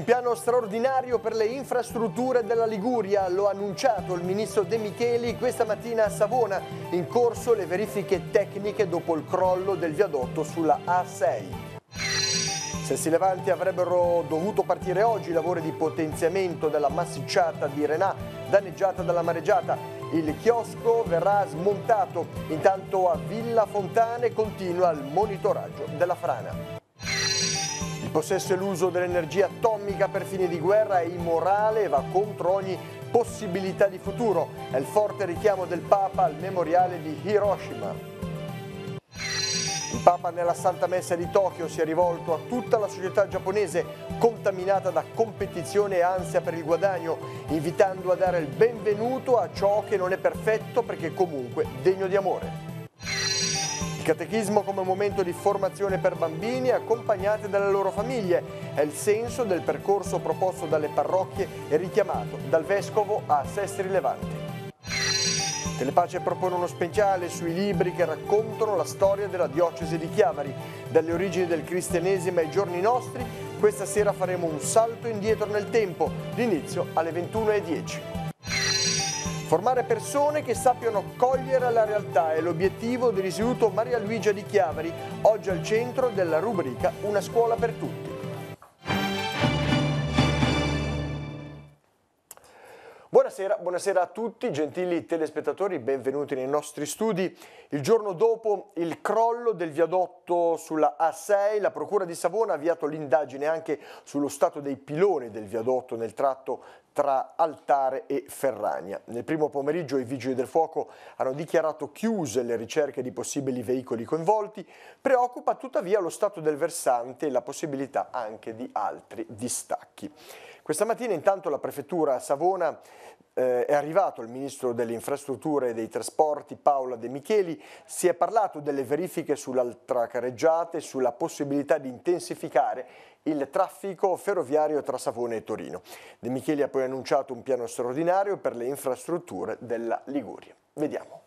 Un piano straordinario per le infrastrutture della Liguria, lo ha annunciato il ministro De Micheli questa mattina a Savona, in corso le verifiche tecniche dopo il crollo del viadotto sulla A6. Se si Levanti avrebbero dovuto partire oggi i lavori di potenziamento della massicciata di Renà, danneggiata dalla mareggiata. Il chiosco verrà smontato, intanto a Villa Fontane continua il monitoraggio della frana possesso e l'uso dell'energia atomica per fini di guerra è immorale e va contro ogni possibilità di futuro. È il forte richiamo del Papa al memoriale di Hiroshima. Il Papa nella Santa Messa di Tokyo si è rivolto a tutta la società giapponese contaminata da competizione e ansia per il guadagno, invitando a dare il benvenuto a ciò che non è perfetto perché comunque degno di amore. Il catechismo come momento di formazione per bambini accompagnati dalle loro famiglie è il senso del percorso proposto dalle parrocchie e richiamato dal vescovo a Sestri Levante. Telepace propone uno speciale sui libri che raccontano la storia della diocesi di Chiavari, dalle origini del cristianesimo ai giorni nostri. Questa sera faremo un salto indietro nel tempo, l'inizio alle 21.10. Formare persone che sappiano cogliere la realtà è l'obiettivo dell'Istituto Maria Luigia di Chiavari, oggi al centro della rubrica Una scuola per tutti. Buonasera, buonasera, a tutti, gentili telespettatori, benvenuti nei nostri studi. Il giorno dopo il crollo del viadotto sulla A6, la Procura di Savona ha avviato l'indagine anche sullo stato dei piloni del viadotto nel tratto tra Altare e Ferrania. Nel primo pomeriggio i vigili del fuoco hanno dichiarato chiuse le ricerche di possibili veicoli coinvolti, preoccupa tuttavia lo stato del versante e la possibilità anche di altri distacchi. Questa mattina intanto la prefettura Savona eh, è arrivato il ministro delle infrastrutture e dei trasporti Paola De Micheli, si è parlato delle verifiche sull'altra careggiata e sulla possibilità di intensificare il traffico ferroviario tra Savona e Torino. De Micheli ha poi annunciato un piano straordinario per le infrastrutture della Liguria. Vediamo.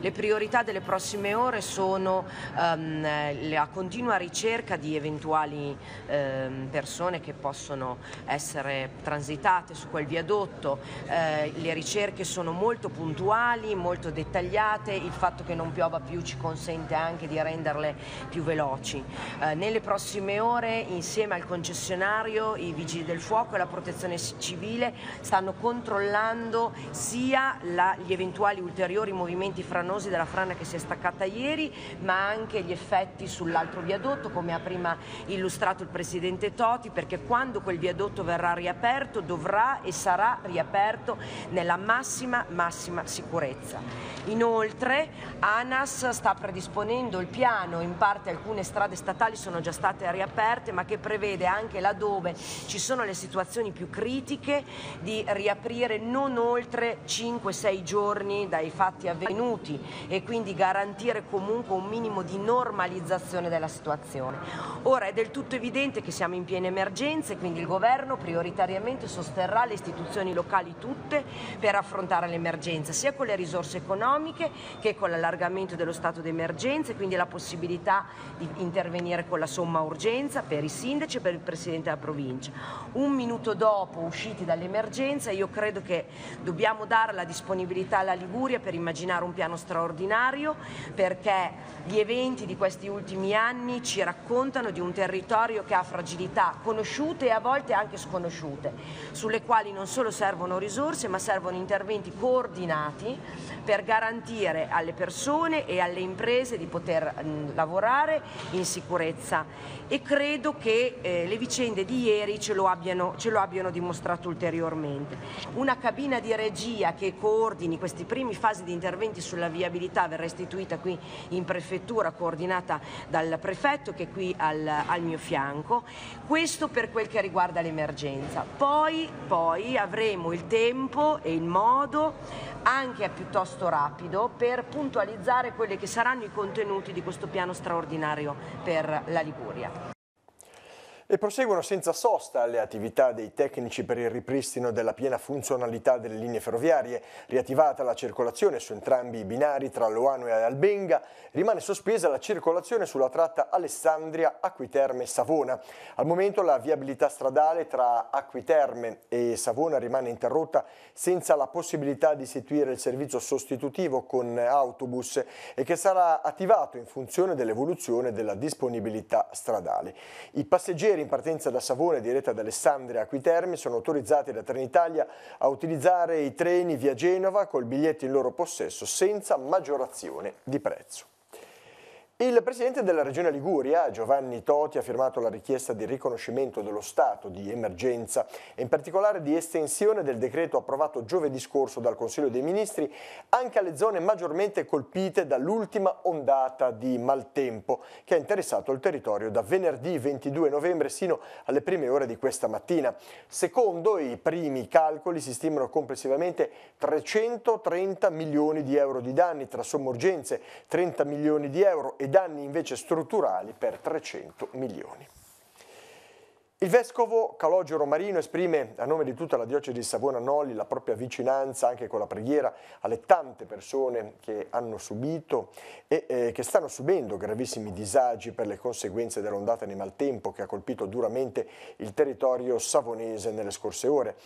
Le priorità delle prossime ore sono um, la continua ricerca di eventuali um, persone che possono essere transitate su quel viadotto, uh, le ricerche sono molto puntuali, molto dettagliate, il fatto che non piova più ci consente anche di renderle più veloci. Uh, nelle prossime ore insieme al concessionario i vigili del fuoco e la protezione civile stanno controllando sia la, gli eventuali ulteriori movimenti fra franosi della frana che si è staccata ieri, ma anche gli effetti sull'altro viadotto, come ha prima illustrato il Presidente Toti, perché quando quel viadotto verrà riaperto dovrà e sarà riaperto nella massima, massima sicurezza. Inoltre ANAS sta predisponendo il piano, in parte alcune strade statali sono già state riaperte, ma che prevede anche laddove ci sono le situazioni più critiche di riaprire non oltre 5-6 giorni dai fatti avvenuti tutti e quindi garantire comunque un minimo di normalizzazione della situazione. Ora è del tutto evidente che siamo in piena emergenza e quindi il governo prioritariamente sosterrà le istituzioni locali tutte per affrontare l'emergenza, sia con le risorse economiche che con l'allargamento dello stato d'emergenza e quindi la possibilità di intervenire con la somma urgenza per i sindaci e per il Presidente della provincia. Un minuto dopo, usciti dall'emergenza, io credo che dobbiamo dare la disponibilità alla Liguria per immaginare un piano anno straordinario perché gli eventi di questi ultimi anni ci raccontano di un territorio che ha fragilità conosciute e a volte anche sconosciute, sulle quali non solo servono risorse ma servono interventi coordinati per garantire alle persone e alle imprese di poter lavorare in sicurezza e credo che eh, le vicende di ieri ce lo, abbiano, ce lo abbiano dimostrato ulteriormente. Una cabina di regia che coordini questi primi fasi di interventi sulla della viabilità verrà istituita qui in prefettura, coordinata dal prefetto che è qui al, al mio fianco. Questo per quel che riguarda l'emergenza. Poi, poi avremo il tempo e il modo anche piuttosto rapido per puntualizzare quelli che saranno i contenuti di questo piano straordinario per la Liguria. E proseguono senza sosta le attività dei tecnici per il ripristino della piena funzionalità delle linee ferroviarie. Riattivata la circolazione su entrambi i binari tra Loano e Albenga, rimane sospesa la circolazione sulla tratta Alessandria, Acquiterme Savona. Al momento la viabilità stradale tra Acquiterme e Savona rimane interrotta senza la possibilità di istituire il servizio sostitutivo con autobus e che sarà attivato in funzione dell'evoluzione della disponibilità stradale. I passeggeri passeggeri in partenza da Savona e diretta ad Alessandria a Quitermi sono autorizzati da Trenitalia a utilizzare i treni via Genova col biglietto in loro possesso senza maggiorazione di prezzo. Il presidente della regione Liguria, Giovanni Toti, ha firmato la richiesta di riconoscimento dello stato di emergenza e in particolare di estensione del decreto approvato giovedì scorso dal Consiglio dei Ministri anche alle zone maggiormente colpite dall'ultima ondata di maltempo che ha interessato il territorio da venerdì 22 novembre sino alle prime ore di questa mattina. Secondo i primi calcoli si stimano complessivamente 330 milioni di euro di danni tra sommorgenze, 30 milioni di euro e e danni invece strutturali per 300 milioni. Il vescovo Calogero Marino esprime a nome di tutta la diocesi di Savona Noli la propria vicinanza anche con la preghiera alle tante persone che hanno subito e eh, che stanno subendo gravissimi disagi per le conseguenze dell'ondata di maltempo che ha colpito duramente il territorio savonese nelle scorse ore.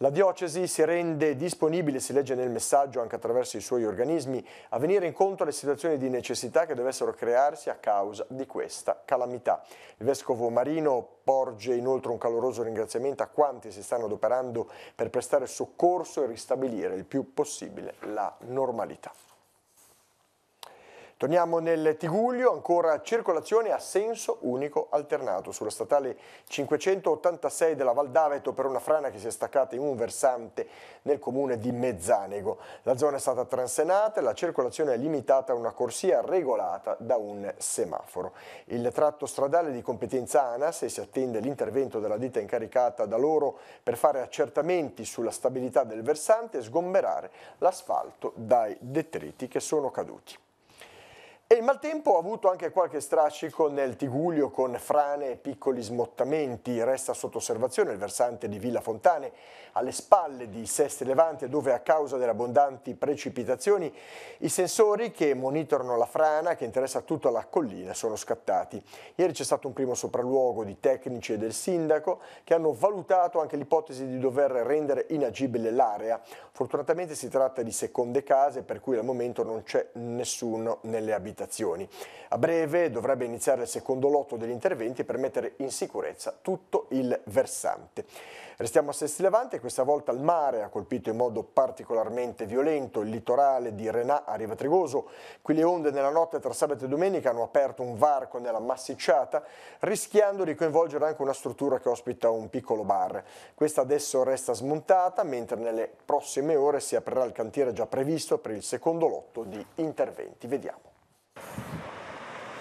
La diocesi si rende disponibile, si legge nel messaggio anche attraverso i suoi organismi, a venire incontro alle situazioni di necessità che dovessero crearsi a causa di questa calamità. Il vescovo Marino porge inoltre un caloroso ringraziamento a quanti si stanno adoperando per prestare soccorso e ristabilire il più possibile la normalità. Torniamo nel Tiguglio, ancora circolazione a senso unico alternato sulla statale 586 della Val d'Aveto per una frana che si è staccata in un versante nel comune di Mezzanego. La zona è stata transenata e la circolazione è limitata a una corsia regolata da un semaforo. Il tratto stradale di competenza ANAS e si attende l'intervento della ditta incaricata da loro per fare accertamenti sulla stabilità del versante e sgomberare l'asfalto dai detriti che sono caduti. E il maltempo ha avuto anche qualche strascico nel Tiguglio con frane e piccoli smottamenti. Resta sotto osservazione il versante di Villa Fontane alle spalle di Sesti Levante dove a causa delle abbondanti precipitazioni i sensori che monitorano la frana che interessa tutta la collina sono scattati. Ieri c'è stato un primo sopralluogo di tecnici e del sindaco che hanno valutato anche l'ipotesi di dover rendere inagibile l'area. Fortunatamente si tratta di seconde case per cui al momento non c'è nessuno nelle abitazioni abitazioni. A breve dovrebbe iniziare il secondo lotto degli interventi per mettere in sicurezza tutto il versante. Restiamo a Sesti Levante, questa volta il mare ha colpito in modo particolarmente violento il litorale di Renà a Riva Trigoso. Qui le onde nella notte tra sabato e domenica hanno aperto un varco nella massicciata, rischiando di coinvolgere anche una struttura che ospita un piccolo bar. Questa adesso resta smontata, mentre nelle prossime ore si aprirà il cantiere già previsto per il secondo lotto di interventi. Vediamo.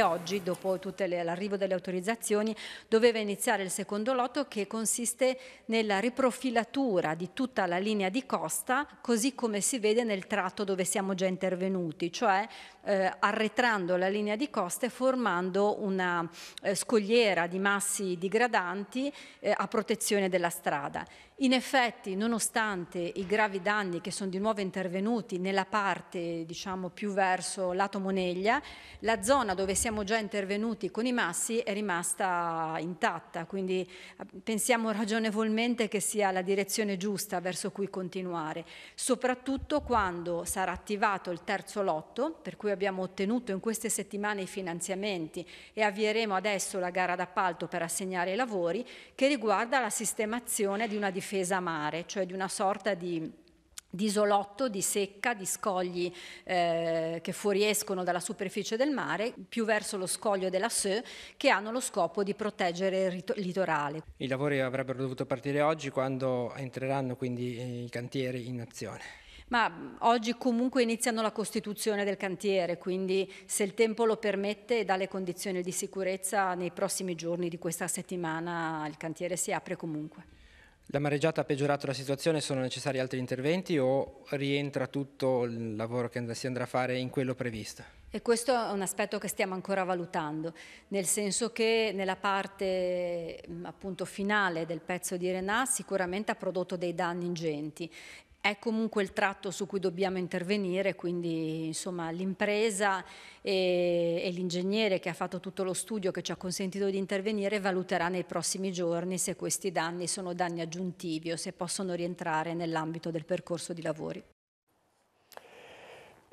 Oggi, dopo l'arrivo delle autorizzazioni, doveva iniziare il secondo lotto che consiste nella riprofilatura di tutta la linea di costa, così come si vede nel tratto dove siamo già intervenuti, cioè eh, arretrando la linea di costa e formando una eh, scogliera di massi digradanti eh, a protezione della strada. In effetti, nonostante i gravi danni che sono di nuovo intervenuti nella parte diciamo, più verso lato Moneglia, la zona dove siamo già intervenuti con i massi è rimasta intatta, quindi pensiamo ragionevolmente che sia la direzione giusta verso cui continuare, soprattutto quando sarà attivato il terzo lotto, per cui abbiamo ottenuto in queste settimane i finanziamenti e avvieremo adesso la gara d'appalto per assegnare i lavori, che riguarda la sistemazione di una differenza difesa mare, cioè di una sorta di di isolotto, di secca, di scogli eh, che fuoriescono dalla superficie del mare, più verso lo scoglio della Se, che hanno lo scopo di proteggere il litorale. I lavori avrebbero dovuto partire oggi quando entreranno quindi eh, i cantieri in azione. Ma oggi comunque iniziano la costituzione del cantiere, quindi se il tempo lo permette e dà le condizioni di sicurezza nei prossimi giorni di questa settimana il cantiere si apre comunque. La mareggiata ha peggiorato la situazione, sono necessari altri interventi o rientra tutto il lavoro che si andrà a fare in quello previsto? E questo è un aspetto che stiamo ancora valutando, nel senso che nella parte appunto finale del pezzo di Renà sicuramente ha prodotto dei danni ingenti è comunque il tratto su cui dobbiamo intervenire, quindi insomma l'impresa e, e l'ingegnere che ha fatto tutto lo studio che ci ha consentito di intervenire valuterà nei prossimi giorni se questi danni sono danni aggiuntivi o se possono rientrare nell'ambito del percorso di lavori.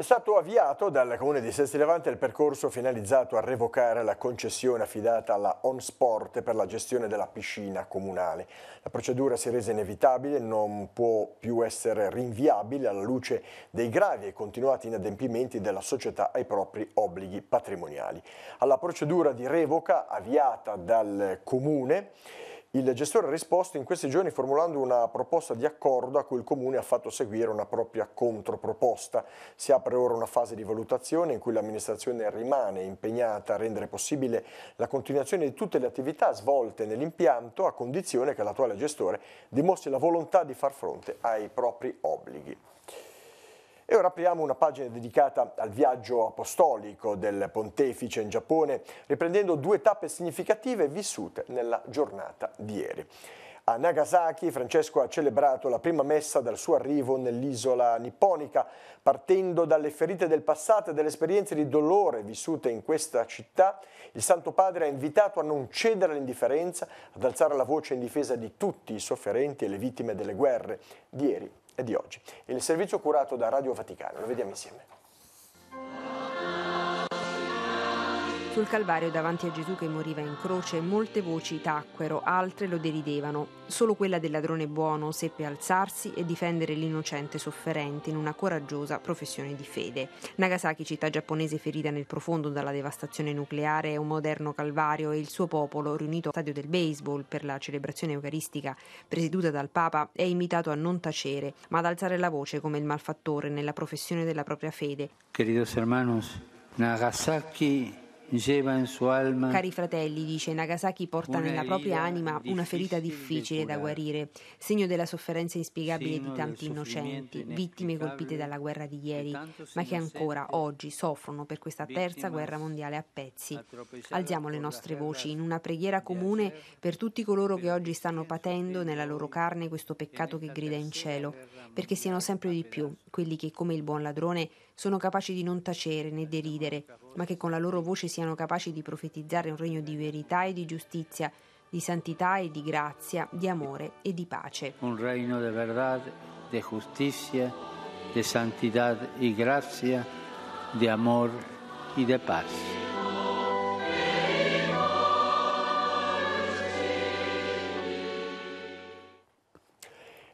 È stato avviato dal Comune di Sesti Levante il percorso finalizzato a revocare la concessione affidata alla OnSport per la gestione della piscina comunale. La procedura si è resa inevitabile, non può più essere rinviabile alla luce dei gravi e continuati inadempimenti della società ai propri obblighi patrimoniali. Alla procedura di revoca avviata dal Comune il gestore ha risposto in questi giorni formulando una proposta di accordo a cui il Comune ha fatto seguire una propria controproposta. Si apre ora una fase di valutazione in cui l'amministrazione rimane impegnata a rendere possibile la continuazione di tutte le attività svolte nell'impianto a condizione che l'attuale gestore dimostri la volontà di far fronte ai propri obblighi. E ora apriamo una pagina dedicata al viaggio apostolico del pontefice in Giappone, riprendendo due tappe significative vissute nella giornata di ieri. A Nagasaki Francesco ha celebrato la prima messa dal suo arrivo nell'isola nipponica, partendo dalle ferite del passato e dalle esperienze di dolore vissute in questa città, il Santo Padre ha invitato a non cedere all'indifferenza, ad alzare la voce in difesa di tutti i sofferenti e le vittime delle guerre di ieri è di oggi. Il servizio curato da Radio Vaticano, lo vediamo insieme. Sul Calvario davanti a Gesù che moriva in croce molte voci tacquero, altre lo deridevano. Solo quella del ladrone buono seppe alzarsi e difendere l'innocente sofferente in una coraggiosa professione di fede. Nagasaki, città giapponese ferita nel profondo dalla devastazione nucleare, è un moderno Calvario e il suo popolo, riunito al stadio del baseball per la celebrazione eucaristica presieduta dal Papa, è invitato a non tacere, ma ad alzare la voce come il malfattore nella professione della propria fede. Queridos hermanos, Nagasaki Cari fratelli, dice Nagasaki, porta nella propria anima una ferita difficile da guarire, segno della sofferenza inspiegabile di tanti innocenti, vittime colpite dalla guerra di ieri, ma che ancora oggi soffrono per questa terza guerra mondiale a pezzi. Alziamo le nostre voci in una preghiera comune per tutti coloro che oggi stanno patendo nella loro carne questo peccato che grida in cielo, perché siano sempre di più quelli che, come il buon ladrone, sono capaci di non tacere né deridere, ma che con la loro voce siano capaci di profetizzare un regno di verità e di giustizia, di santità e di grazia, di amore e di pace. Un regno di verità, di giustizia, di santità e grazia, di amore e di pace.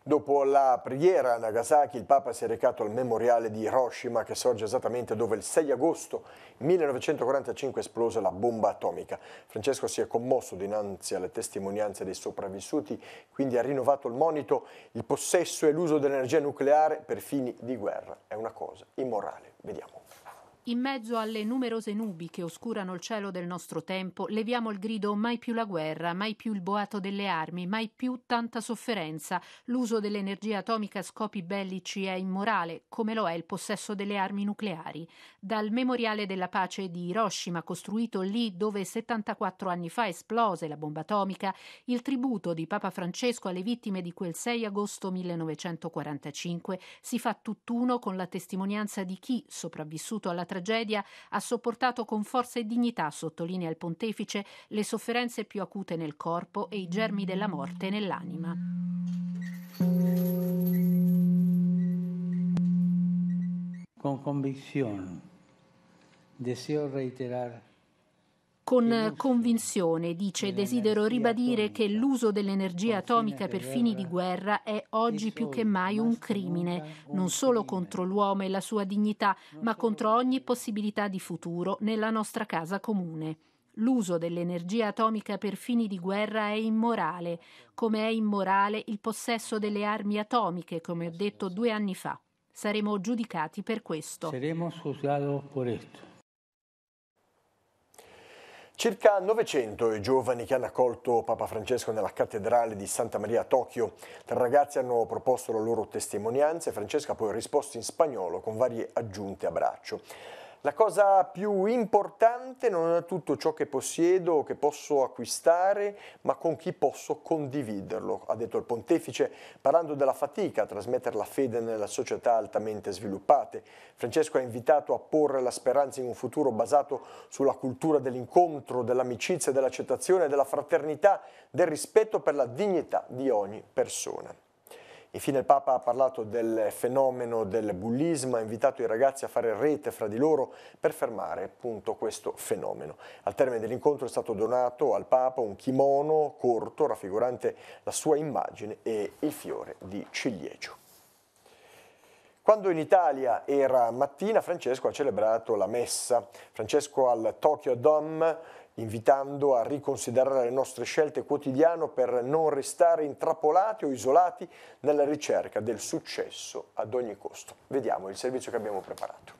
Dopo la preghiera a Nagasaki, il Papa si è recato al memoriale di Hiroshima che sorge esattamente dove il 6 agosto 1945 esplose la bomba atomica. Francesco si è commosso dinanzi alle testimonianze dei sopravvissuti, quindi ha rinnovato il monito, il possesso e l'uso dell'energia nucleare per fini di guerra è una cosa immorale. Vediamo in mezzo alle numerose nubi che oscurano il cielo del nostro tempo, leviamo il grido mai più la guerra, mai più il boato delle armi, mai più tanta sofferenza. L'uso dell'energia atomica a scopi bellici è immorale, come lo è il possesso delle armi nucleari. Dal memoriale della pace di Hiroshima, costruito lì dove 74 anni fa esplose la bomba atomica, il tributo di Papa Francesco alle vittime di quel 6 agosto 1945 si fa tutt'uno con la testimonianza di chi, sopravvissuto alla tragedia, tragedia, ha sopportato con forza e dignità, sottolinea il pontefice, le sofferenze più acute nel corpo e i germi della morte nell'anima. Con convinzione desidero reiterare con convinzione, dice, desidero ribadire che l'uso dell'energia atomica per fini di guerra è oggi più che mai un crimine, non solo contro l'uomo e la sua dignità, ma contro ogni possibilità di futuro nella nostra casa comune. L'uso dell'energia atomica per fini di guerra è immorale, come è immorale il possesso delle armi atomiche, come ho detto due anni fa. Saremo giudicati per questo. Saremo giudicati per questo. Circa 900 i giovani che hanno accolto Papa Francesco nella cattedrale di Santa Maria a Tokyo. Tre ragazzi hanno proposto la loro testimonianza e Francesco ha poi risposto in spagnolo con varie aggiunte a braccio. La cosa più importante non è tutto ciò che possiedo o che posso acquistare, ma con chi posso condividerlo, ha detto il pontefice, parlando della fatica a trasmettere la fede nella società altamente sviluppate. Francesco ha invitato a porre la speranza in un futuro basato sulla cultura dell'incontro, dell'amicizia, dell'accettazione, della fraternità, del rispetto per la dignità di ogni persona. Infine il Papa ha parlato del fenomeno del bullismo, ha invitato i ragazzi a fare rete fra di loro per fermare appunto questo fenomeno. Al termine dell'incontro è stato donato al Papa un kimono corto raffigurante la sua immagine e il fiore di ciliegio. Quando in Italia era mattina, Francesco ha celebrato la messa. Francesco al Tokyo Dome invitando a riconsiderare le nostre scelte quotidiano per non restare intrappolati o isolati nella ricerca del successo ad ogni costo. Vediamo il servizio che abbiamo preparato.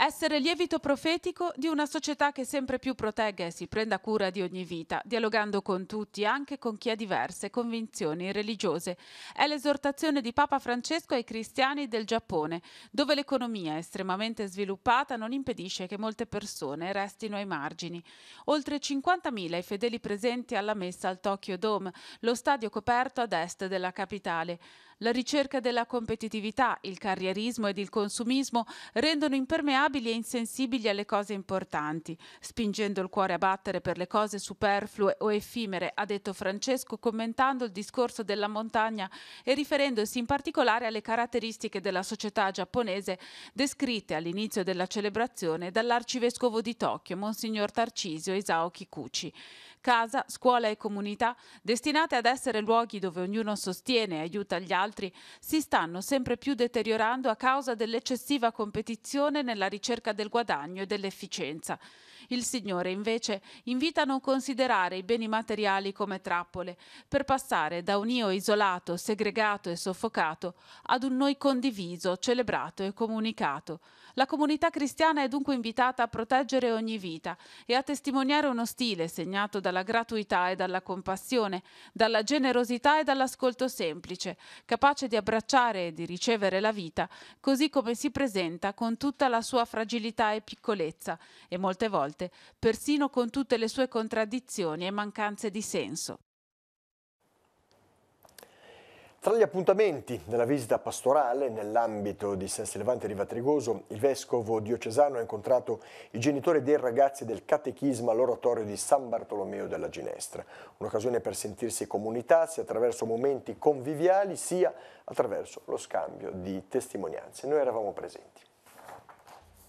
Essere lievito profetico di una società che sempre più protegga e si prenda cura di ogni vita, dialogando con tutti, anche con chi ha diverse convinzioni religiose. È l'esortazione di Papa Francesco ai cristiani del Giappone, dove l'economia estremamente sviluppata non impedisce che molte persone restino ai margini. Oltre 50.000 i fedeli presenti alla messa al Tokyo Dome, lo stadio coperto ad est della capitale. La ricerca della competitività, il carrierismo ed il consumismo rendono impermeabili e insensibili alle cose importanti, spingendo il cuore a battere per le cose superflue o effimere, ha detto Francesco commentando il discorso della montagna e riferendosi in particolare alle caratteristiche della società giapponese descritte all'inizio della celebrazione dall'arcivescovo di Tokyo, Monsignor Tarcisio Isao Kikuchi casa, scuola e comunità, destinate ad essere luoghi dove ognuno sostiene e aiuta gli altri, si stanno sempre più deteriorando a causa dell'eccessiva competizione nella ricerca del guadagno e dell'efficienza. Il Signore invece invita a non considerare i beni materiali come trappole, per passare da un io isolato, segregato e soffocato ad un noi condiviso, celebrato e comunicato. La comunità cristiana è dunque invitata a proteggere ogni vita e a testimoniare uno stile segnato dalla gratuità e dalla compassione, dalla generosità e dall'ascolto semplice, capace di abbracciare e di ricevere la vita così come si presenta con tutta la sua fragilità e piccolezza e molte volte persino con tutte le sue contraddizioni e mancanze di senso. Tra gli appuntamenti della visita pastorale nell'ambito di San Silvante Rivatrigoso, il vescovo diocesano ha incontrato i genitori dei ragazzi del catechismo all'oratorio di San Bartolomeo della Ginestra. Un'occasione per sentirsi comunità sia attraverso momenti conviviali sia attraverso lo scambio di testimonianze. Noi eravamo presenti.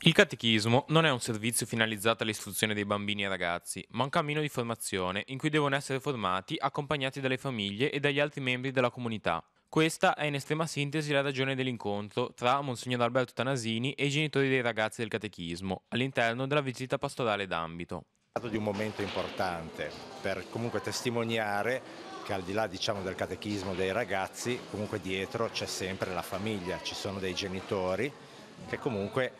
Il catechismo non è un servizio finalizzato all'istruzione dei bambini e ragazzi, ma un cammino di formazione in cui devono essere formati accompagnati dalle famiglie e dagli altri membri della comunità. Questa è in estrema sintesi la ragione dell'incontro tra Monsignor Alberto Tanasini e i genitori dei ragazzi del catechismo, all'interno della visita pastorale d'ambito. È stato di un momento importante per comunque testimoniare che al di là diciamo, del catechismo dei ragazzi, comunque dietro c'è sempre la famiglia, ci sono dei genitori che comunque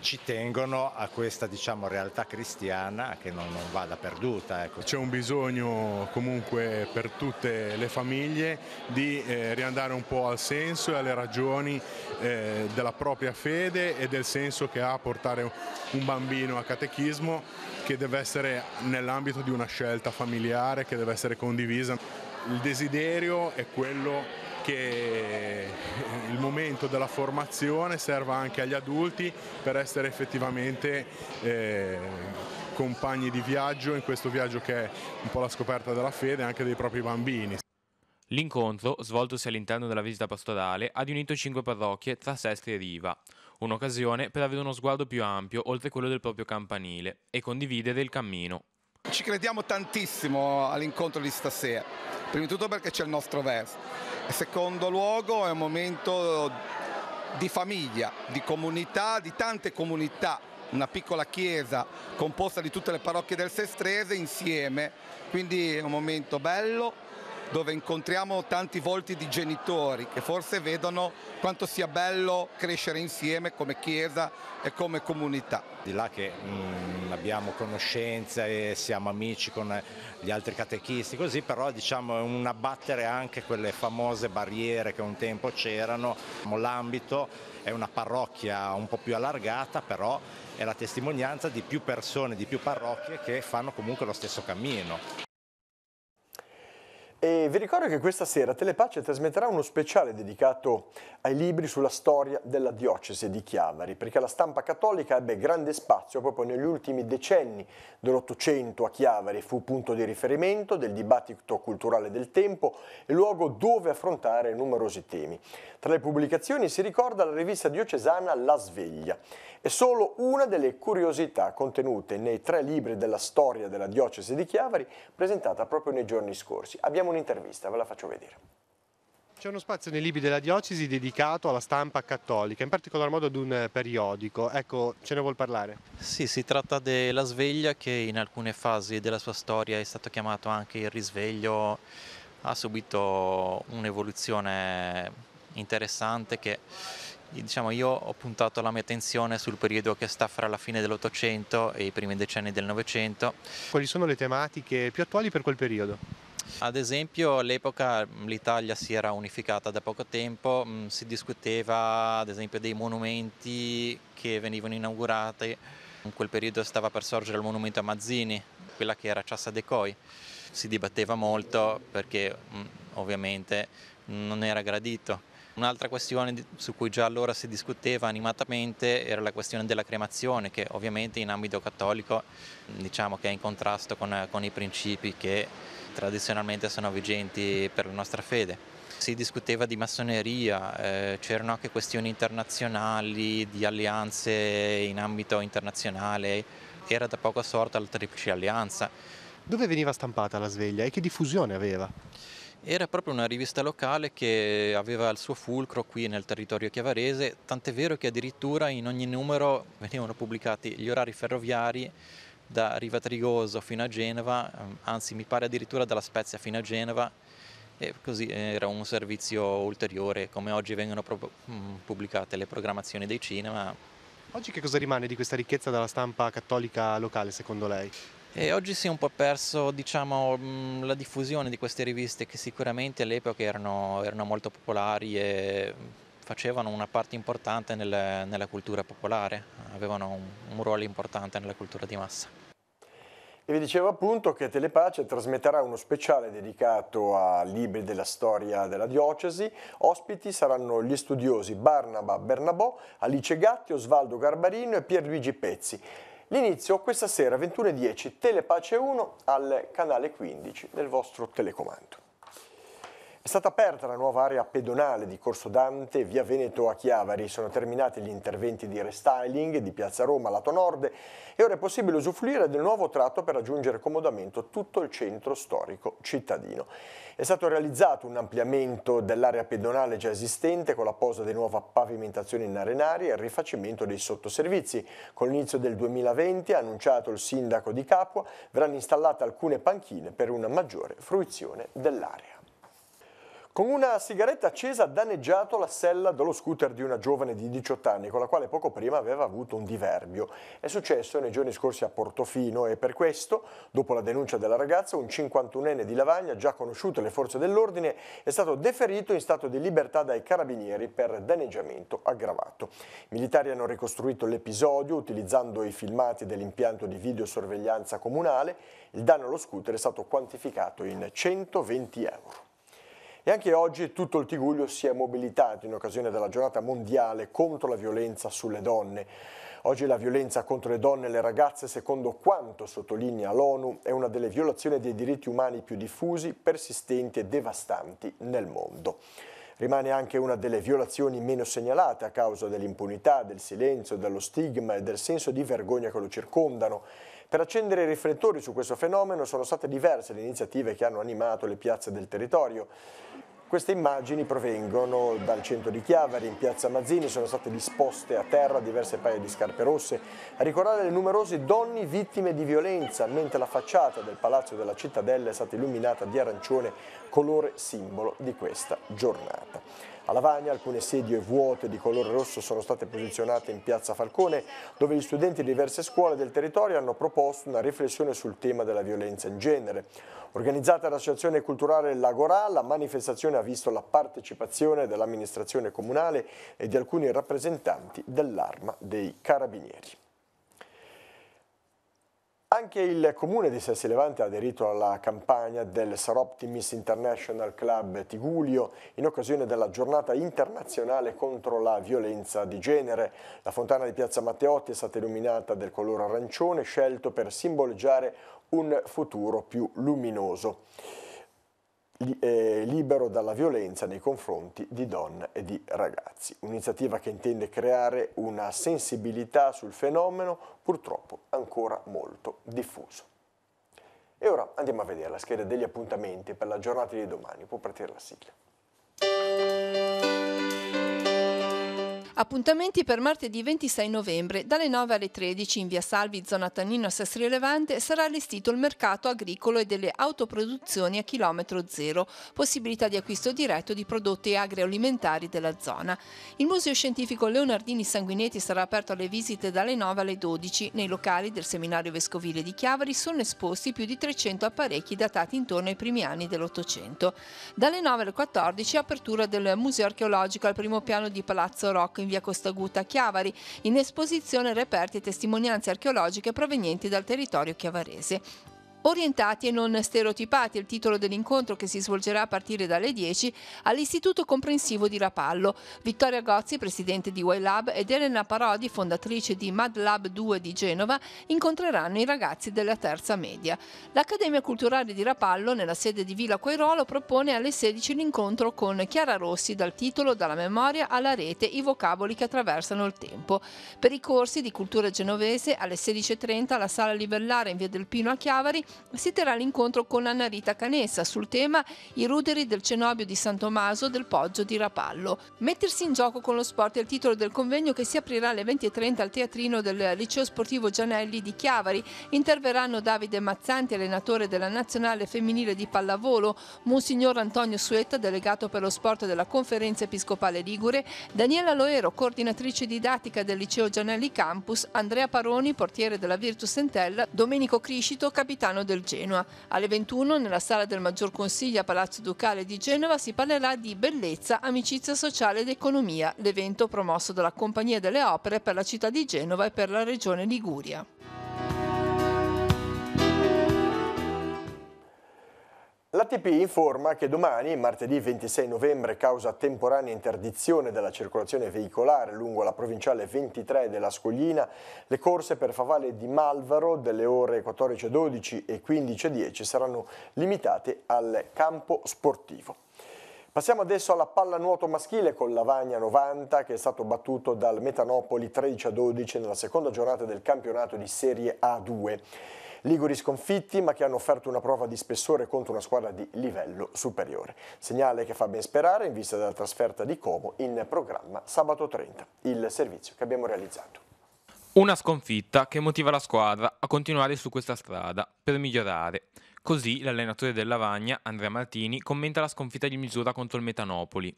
ci tengono a questa diciamo, realtà cristiana che non, non vada perduta. Ecco. C'è un bisogno comunque per tutte le famiglie di eh, riandare un po' al senso e alle ragioni eh, della propria fede e del senso che ha portare un bambino a catechismo che deve essere nell'ambito di una scelta familiare, che deve essere condivisa. Il desiderio è quello che eh, il momento della formazione serva anche agli adulti per essere effettivamente eh, compagni di viaggio in questo viaggio che è un po' la scoperta della fede anche dei propri bambini. L'incontro, svoltosi all'interno della visita pastorale, ha riunito cinque parrocchie tra Sestri e Riva, un'occasione per avere uno sguardo più ampio oltre quello del proprio campanile e condividere il cammino. Ci crediamo tantissimo all'incontro di stasera, prima di tutto perché c'è il nostro verso, in secondo luogo è un momento di famiglia, di comunità, di tante comunità, una piccola chiesa composta di tutte le parrocchie del Sestrese insieme, quindi è un momento bello dove incontriamo tanti volti di genitori che forse vedono quanto sia bello crescere insieme come chiesa e come comunità. Di là che mh, mm, abbiamo conoscenza e siamo amici con gli altri catechisti, così però diciamo è un abbattere anche quelle famose barriere che un tempo c'erano. L'ambito è una parrocchia un po' più allargata, però è la testimonianza di più persone, di più parrocchie che fanno comunque lo stesso cammino. E vi ricordo che questa sera Telepace trasmetterà uno speciale dedicato ai libri sulla storia della diocesi di Chiavari, perché la stampa cattolica ebbe grande spazio proprio negli ultimi decenni dell'Ottocento a Chiavari, fu punto di riferimento del dibattito culturale del tempo e luogo dove affrontare numerosi temi. Tra le pubblicazioni si ricorda la rivista diocesana La Sveglia. È solo una delle curiosità contenute nei tre libri della storia della diocesi di Chiavari presentata proprio nei giorni scorsi. Abbiamo abbiamo un'intervista, ve la faccio vedere. C'è uno spazio nei libri della diocesi dedicato alla stampa cattolica, in particolar modo ad un eh, periodico. Ecco, ce ne vuol parlare? Sì, si tratta della sveglia che in alcune fasi della sua storia è stato chiamato anche il risveglio, ha subito un'evoluzione interessante che diciamo, io ho puntato la mia attenzione sul periodo che sta fra la fine dell'Ottocento e i primi decenni del Novecento. Quali sono le tematiche più attuali per quel periodo? Ad esempio all'epoca mm, l'Italia si era unificata da poco tempo, mm, si discuteva ad esempio dei monumenti che venivano inaugurati, in quel periodo stava per sorgere il monumento a Mazzini, quella che era Ciassa de Coi, si dibatteva molto perché mm, ovviamente non era gradito Un'altra questione su cui già allora si discuteva animatamente era la questione della cremazione, che ovviamente in ambito cattolico diciamo che è in contrasto con, con i principi che tradizionalmente sono vigenti per la nostra fede si discuteva di massoneria, eh, c'erano anche questioni internazionali, di alleanze in ambito internazionale, era da poco sorta la Triplice Alleanza. Dove veniva stampata la sveglia e che diffusione aveva? Era proprio una rivista locale che aveva il suo fulcro qui nel territorio chiavarese, tant'è vero che addirittura in ogni numero venivano pubblicati gli orari ferroviari da Riva Trigoso fino a Genova, ehm, anzi mi pare addirittura dalla Spezia fino a Genova, e così eh, era un servizio ulteriore, come oggi vengono mm, pubblicate le programmazioni dei cinema. Oggi che cosa rimane di questa ricchezza della stampa cattolica locale secondo lei? E oggi si è un po' perso diciamo, mm, la diffusione di queste riviste che sicuramente all'epoca erano, erano molto popolari e facevano una parte importante nel, nella cultura popolare, avevano un, un ruolo importante nella cultura di massa. E vi dicevo appunto che Telepace trasmetterà uno speciale dedicato a libri della storia della diocesi. Ospiti saranno gli studiosi Barnaba Bernabò, Alice Gatti, Osvaldo Garbarino e Pierluigi Pezzi. L'inizio questa sera 21.10 Telepace 1 al canale 15 del vostro telecomando. È stata aperta la nuova area pedonale di Corso Dante, via Veneto a Chiavari. Sono terminati gli interventi di restyling di Piazza Roma, lato nord, e ora è possibile usufruire del nuovo tratto per raggiungere comodamente tutto il centro storico cittadino. È stato realizzato un ampliamento dell'area pedonale già esistente con la posa di nuova pavimentazione in arenaria e il rifacimento dei sottoservizi. Con l'inizio del 2020, ha annunciato il sindaco di Capua, verranno installate alcune panchine per una maggiore fruizione dell'area. Con una sigaretta accesa ha danneggiato la sella dello scooter di una giovane di 18 anni con la quale poco prima aveva avuto un diverbio. È successo nei giorni scorsi a Portofino e per questo, dopo la denuncia della ragazza, un 51enne di Lavagna, già conosciuto alle forze dell'ordine, è stato deferito in stato di libertà dai carabinieri per danneggiamento aggravato. I militari hanno ricostruito l'episodio utilizzando i filmati dell'impianto di videosorveglianza comunale. Il danno allo scooter è stato quantificato in 120 euro. E anche oggi tutto il Tiguglio si è mobilitato in occasione della giornata mondiale contro la violenza sulle donne. Oggi la violenza contro le donne e le ragazze, secondo quanto sottolinea l'ONU, è una delle violazioni dei diritti umani più diffusi, persistenti e devastanti nel mondo. Rimane anche una delle violazioni meno segnalate a causa dell'impunità, del silenzio, dello stigma e del senso di vergogna che lo circondano. Per accendere i riflettori su questo fenomeno sono state diverse le iniziative che hanno animato le piazze del territorio. Queste immagini provengono dal centro di Chiavari, in piazza Mazzini sono state disposte a terra diverse paia di scarpe rosse a ricordare le numerose donne vittime di violenza, mentre la facciata del palazzo della cittadella è stata illuminata di arancione, colore simbolo di questa giornata a Lavagna, alcune sedie vuote di colore rosso sono state posizionate in piazza Falcone, dove gli studenti di diverse scuole del territorio hanno proposto una riflessione sul tema della violenza in genere. Organizzata dall'Associazione Culturale Lagorà, la manifestazione ha visto la partecipazione dell'amministrazione comunale e di alcuni rappresentanti dell'arma dei carabinieri. Anche il comune di Sessi Levante ha aderito alla campagna del Saroptimis International Club Tigulio in occasione della giornata internazionale contro la violenza di genere. La fontana di Piazza Matteotti è stata illuminata del colore arancione scelto per simboleggiare un futuro più luminoso. Eh, libero dalla violenza nei confronti di donne e di ragazzi, un'iniziativa che intende creare una sensibilità sul fenomeno purtroppo ancora molto diffuso. E ora andiamo a vedere la scheda degli appuntamenti per la giornata di domani, può partire la sigla. Appuntamenti per martedì 26 novembre dalle 9 alle 13 in via Salvi, zona Tannino, Sestri Levante, sarà allestito il mercato agricolo e delle autoproduzioni a chilometro zero, possibilità di acquisto diretto di prodotti agroalimentari della zona. Il Museo Scientifico Leonardini Sanguinetti sarà aperto alle visite dalle 9 alle 12. Nei locali del seminario vescovile di Chiavari sono esposti più di 300 apparecchi datati intorno ai primi anni dell'Ottocento. Dalle 9 alle 14 apertura del Museo Archeologico al primo piano di Palazzo Rocco in via Costaguta a Chiavari, in esposizione reperti e testimonianze archeologiche provenienti dal territorio chiavarese. Orientati e non stereotipati è il titolo dell'incontro che si svolgerà a partire dalle 10 all'Istituto Comprensivo di Rapallo. Vittoria Gozzi, presidente di YLab, ed Elena Parodi, fondatrice di MadLab 2 di Genova, incontreranno i ragazzi della terza media. L'Accademia Culturale di Rapallo, nella sede di Villa Quairolo, propone alle 16 l'incontro con Chiara Rossi dal titolo Dalla memoria alla rete, i vocaboli che attraversano il tempo. Per i corsi di cultura genovese alle 16.30 alla Sala livellare in via del Pino a Chiavari si terrà l'incontro con Anna Rita Canessa sul tema I ruderi del cenobio di San Tommaso del Poggio di Rapallo. Mettersi in gioco con lo sport è il titolo del convegno che si aprirà alle 20.30 al teatrino del liceo sportivo Gianelli di Chiavari. Interverranno Davide Mazzanti, allenatore della nazionale femminile di pallavolo, Monsignor Antonio Suetta, delegato per lo sport della conferenza episcopale Ligure, Daniela Loero, coordinatrice didattica del liceo Gianelli Campus, Andrea Paroni, portiere della Virtus Entella, Domenico Criscito, capitano Milano del Genoa. Alle 21 nella sala del Maggior Consiglio a Palazzo Ducale di Genova si parlerà di bellezza, amicizia sociale ed economia, l'evento promosso dalla Compagnia delle Opere per la città di Genova e per la regione Liguria. L'ATP informa che domani, martedì 26 novembre, causa temporanea interdizione della circolazione veicolare lungo la provinciale 23 della Scoglina, le corse per favale di Malvaro delle ore 14.12 e 15.10 saranno limitate al campo sportivo. Passiamo adesso alla pallanuoto maschile con Lavagna 90 che è stato battuto dal Metanopoli 13 12 nella seconda giornata del campionato di Serie A2. Liguri sconfitti ma che hanno offerto una prova di spessore contro una squadra di livello superiore. Segnale che fa ben sperare in vista della trasferta di Como in programma sabato 30, il servizio che abbiamo realizzato. Una sconfitta che motiva la squadra a continuare su questa strada per migliorare. Così l'allenatore del Lavagna, Andrea Martini, commenta la sconfitta di misura contro il Metanopoli,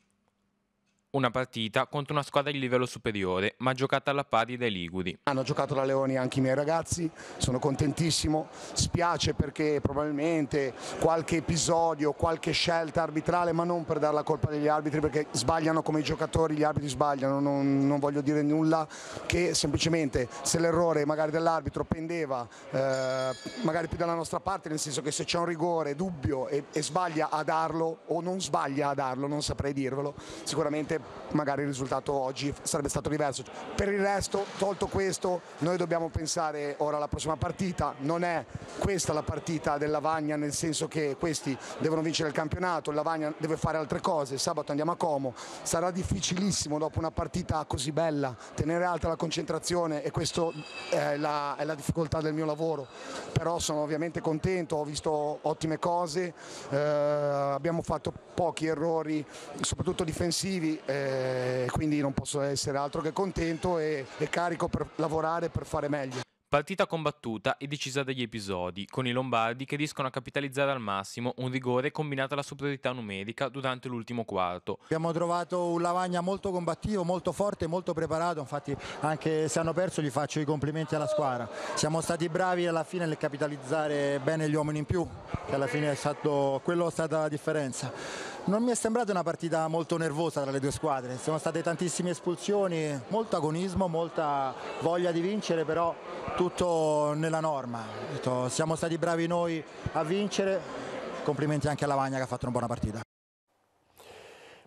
una partita contro una squadra di livello superiore, ma giocata alla pari dai Liguri. Hanno giocato la Leoni anche i miei ragazzi, sono contentissimo, spiace perché probabilmente qualche episodio, qualche scelta arbitrale, ma non per dare la colpa agli arbitri perché sbagliano come i giocatori, gli arbitri sbagliano, non, non voglio dire nulla che semplicemente se l'errore magari dell'arbitro pendeva eh, magari più dalla nostra parte, nel senso che se c'è un rigore dubbio e, e sbaglia a darlo o non sbaglia a darlo, non saprei dirvelo, sicuramente magari il risultato oggi sarebbe stato diverso. Per il resto, tolto questo, noi dobbiamo pensare ora alla prossima partita, non è questa la partita del Lavagna nel senso che questi devono vincere il campionato, il Lavagna deve fare altre cose, sabato andiamo a Como, sarà difficilissimo dopo una partita così bella tenere alta la concentrazione e questa è, è la, difficoltà del mio lavoro, però sono ovviamente contento, ho visto ottime cose, eh, abbiamo fatto pochi errori, soprattutto difensivi, eh, quindi non posso essere altro che contento e, e carico per lavorare per fare meglio. Partita combattuta e decisa dagli episodi, con i Lombardi che riescono a capitalizzare al massimo un rigore combinato alla superiorità numerica durante l'ultimo quarto. Abbiamo trovato un Lavagna molto combattivo, molto forte, molto preparato, infatti anche se hanno perso gli faccio i complimenti alla squadra. Siamo stati bravi alla fine nel capitalizzare bene gli uomini in più, che alla fine è stato, quello è stata la differenza. Non mi è sembrata una partita molto nervosa tra le due squadre, sono state tantissime espulsioni, molto agonismo, molta voglia di vincere, però tutto nella norma. Siamo stati bravi noi a vincere, complimenti anche a Lavagna che ha fatto una buona partita.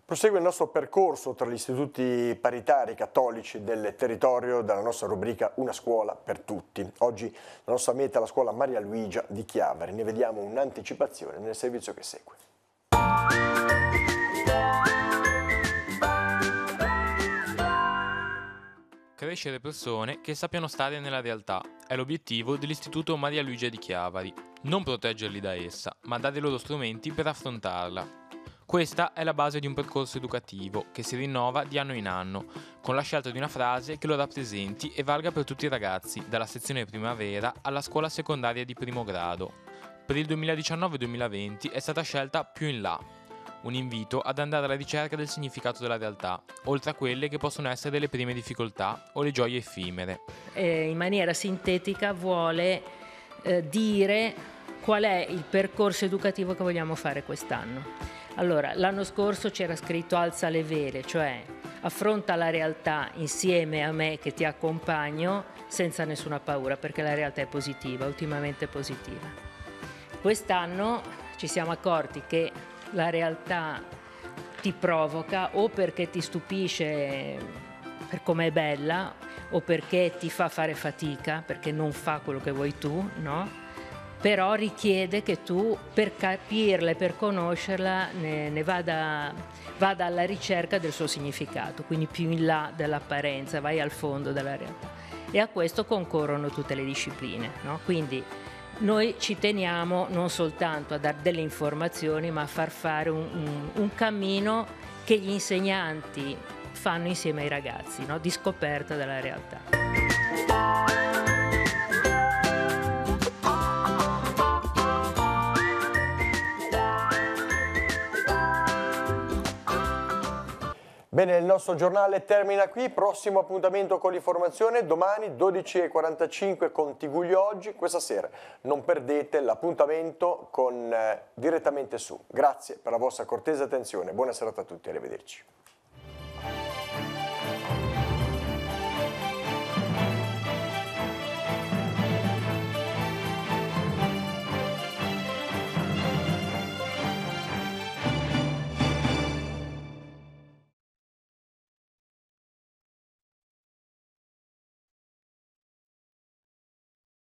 Prosegue il nostro percorso tra gli istituti paritari cattolici del territorio dalla nostra rubrica Una scuola per tutti. Oggi la nostra meta è la scuola Maria Luigia di Chiavari. Ne vediamo un'anticipazione nel servizio che segue. Crescere persone che sappiano stare nella realtà è l'obiettivo dell'Istituto Maria Luigia di Chiavari. Non proteggerli da essa, ma dare loro strumenti per affrontarla. Questa è la base di un percorso educativo che si rinnova di anno in anno, con la scelta di una frase che lo rappresenti e valga per tutti i ragazzi, dalla sezione primavera alla scuola secondaria di primo grado. Per il 2019-2020 è stata scelta Più in là, un invito ad andare alla ricerca del significato della realtà, oltre a quelle che possono essere le prime difficoltà o le gioie effimere. Eh, in maniera sintetica vuole eh, dire qual è il percorso educativo che vogliamo fare quest'anno. Allora, l'anno scorso c'era scritto alza le vele, cioè affronta la realtà insieme a me che ti accompagno senza nessuna paura, perché la realtà è positiva, ultimamente positiva. Quest'anno ci siamo accorti che la realtà ti provoca o perché ti stupisce per come è bella o perché ti fa fare fatica, perché non fa quello che vuoi tu, no? però richiede che tu per capirla e per conoscerla ne, ne vada, vada, alla ricerca del suo significato, quindi più in là dell'apparenza, vai al fondo della realtà. E a questo concorrono tutte le discipline, no? quindi noi ci teniamo non soltanto a dare delle informazioni, ma a far fare un, un, un cammino che gli insegnanti fanno insieme ai ragazzi, no? di scoperta della realtà. Bene, il nostro giornale termina qui, prossimo appuntamento con l'informazione domani 12.45 con Tigugli Oggi, questa sera non perdete l'appuntamento con eh, direttamente su. Grazie per la vostra cortese attenzione, buona serata a tutti, arrivederci.